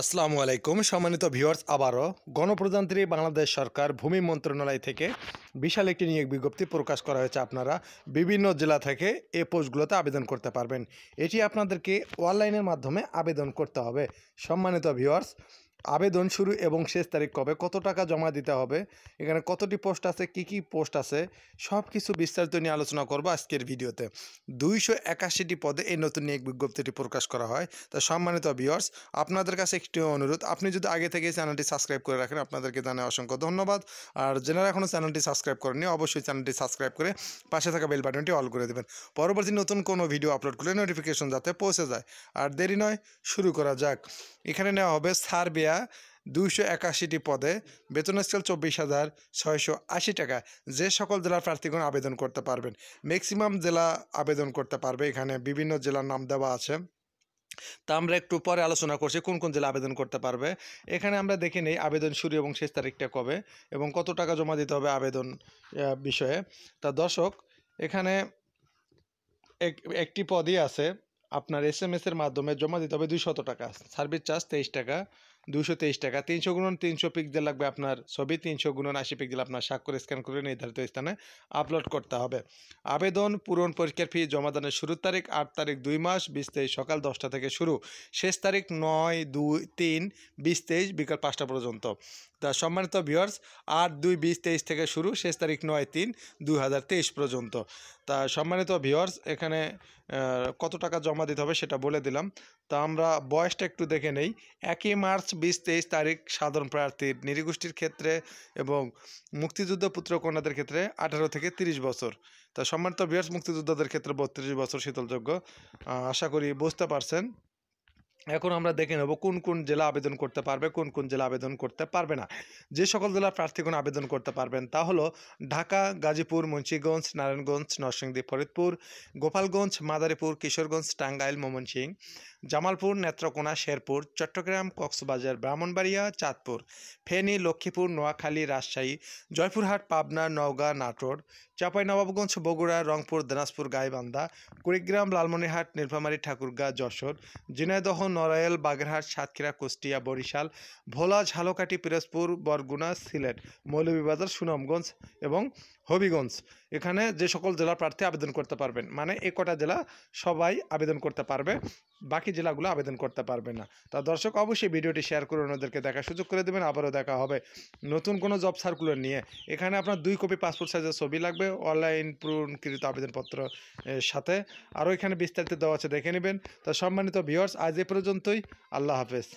আসসালামু আলাইকুম সম্মানিত ভিউয়ার্স আবারও গণপ্রজাতন্ত্রী বাংলাদেশ সরকার ভূমি মন্ত্রণালয় থেকে বিশাল একটি নিয়োগ বিজ্ঞপ্তি প্রকাশ করা হয়েছে আপনারা বিভিন্ন জেলা থেকে এ পোস্টগুলোতে আবেদন করতে পারবেন এটি আপনাদেরকে অনলাইনের মাধ্যমে আবেদন করতে হবে সম্মানিত ভিউয়ার্স আবেদন শুরু এবং শেষ তারিখ কবে কত টাকা জমা দিতে হবে এখানে কতটি পোস্ট আছে কি কি পোস্ট আছে সব কিছু বিস্তারিত নিয়ে আলোচনা করব আজকের ভিডিওতে দুইশো একাশিটি পদে এই নতুন এক বিজ্ঞপ্তিটি প্রকাশ করা হয় তা সম্মানিত ভিওর্স আপনাদের কাছে একটি অনুরোধ আপনি যদি আগে থেকে চ্যানেলটি সাবস্ক্রাইব করে রাখেন আপনাদেরকে জানে অসংখ্য ধন্যবাদ আর যেনারা এখনও চ্যানেলটি সাবস্ক্রাইব করেনি অবশ্যই চ্যানেলটি সাবস্ক্রাইব করে পাশে থাকা বেল বাটনটি অল করে দেবেন পরবর্তী নতুন কোনো ভিডিও আপলোড করলে নোটিফিকেশন যাতে পৌঁছে যায় আর দেরি নয় শুরু করা যাক এখানে নেওয়া হবে সার্বিয়া মিলিয়া দুইশো একাশিটি পদে বেতন স্কেল চব্বিশ হাজার ছয়শো আশি টাকা যে সকল জেলার প্রার্থীগণ আবেদন করতে পারবেন ম্যাক্সিমাম জেলা আবেদন করতে পারবে এখানে বিভিন্ন জেলার নাম দেওয়া আছে তা আমরা একটু পরে আলোচনা করছি কোন কোন জেলা আবেদন করতে পারবে এখানে আমরা দেখে নেই আবেদন শুরু এবং শেষ তারিখটা কবে এবং কত টাকা জমা দিতে হবে আবেদন বিষয়ে তা দর্শক এখানে একটি পদই আছে আপনার এস এম এসের মাধ্যমে জমা দিতে হবে দুইশত টাকা সার্ভিস চার্জ তেইশ টাকা দুশো তেইশ টাকা তিনশো গুণন তিনশো পিক্সেল লাগবে আপনার ছবি তিনশো গুণন আশি পিক্সেল আপনার স্বাক্ষর স্ক্যান করে নির্ধারিত স্থানে আপলোড করতে হবে আবেদন পূরণ পরীক্ষার ফি জমাদানের শুরুর তারিখ আট তারিখ দুই মাস বিশ তেইশ সকাল দশটা থেকে শুরু শেষ তারিখ নয় দুই তিন বিশ তেইশ বিকাল পাঁচটা পর্যন্ত তা সম্মানিত ভিওর্স আট দুই বিশ তেইশ থেকে শুরু শেষ তারিখ নয় তিন দুই হাজার তেইশ পর্যন্ত তা সম্মানিত ভিওর্স এখানে কত টাকা জমা দিতে হবে সেটা বলে দিলাম তা আমরা বয়সটা একটু দেখে নেই একই মার্চ বিশ তেইশ তারিখ সাধারণ প্রার্থীর নিরীগোষ্ঠীর ক্ষেত্রে এবং মুক্তিযুদ্ধ পুত্র কন্যাদের ক্ষেত্রে আঠারো থেকে তিরিশ বছর তা সম্মানিত বিয়ার্স মুক্তিযোদ্ধাদের ক্ষেত্রে বত্রিশ বছর শীতলযোগ্য আশা করি বুঝতে পারছেন এখন আমরা দেখে নেব কোন কোন জেলা আবেদন করতে পারবে কোন কোন জেলা আবেদন করতে পারবে না যে সকল জেলার প্রার্থীগণ আবেদন করতে পারবেন তা হলো ঢাকা গাজীপুর মুন্সীগঞ্জ নারায়ণগঞ্জ নরসিংদী ফরিদপুর গোপালগঞ্জ মাদারীপুর কিশোরগঞ্জ টাঙ্গাইল মোমনসিং জামালপুর নেত্রকোনা শেরপুর চট্টগ্রাম কক্সবাজার ব্রাহ্মণবাড়িয়া চাঁদপুর ফেনী লক্ষ্মীপুর নোয়াখালী রাজশাহী জয়পুরহাট পাবনা নওগাঁ নাটোর চাঁপাইনবাবগঞ্জ বগুড়া রংপুর দিনাজপুর গাইবান্ধা কুড়িগ্রাম লালমনিরহাট নির্ভামারী ঠাকুরগাঁ যশোর জিনাইদহ নড়াইল বাগেরহাট সাতক্ষীরা কুষ্টিয়া বরিশাল ভোলা ঝালকাটি পিরোজপুর বরগুনা সিলেট মৌলভীবাজার সুনামগঞ্জ এবং হবিগঞ্জ এখানে যে সকল জেলা প্রার্থী আবেদন করতে পারবেন মানে এ কটা জেলা সবাই আবেদন করতে পারবে বাকি জেলাগুলো আবেদন করতে পারবে না তা দর্শক অবশ্যই ভিডিওটি শেয়ার করে অন্যদেরকে দেখার সুযোগ করে দেবেন আবারও দেখা হবে নতুন কোনো জব সার্কুলার নিয়ে এখানে আপনার দুই কপি পাসপোর্ট সাইজের ছবি লাগবে অনলাইন পূরণকৃত আবেদনপত্র সাথে আরও এখানে বিস্তারিত দেওয়া আছে দেখে নেবেন তো সম্মানিত ভিওর্স আজ এ পর্যন্তই আল্লাহ হাফেজ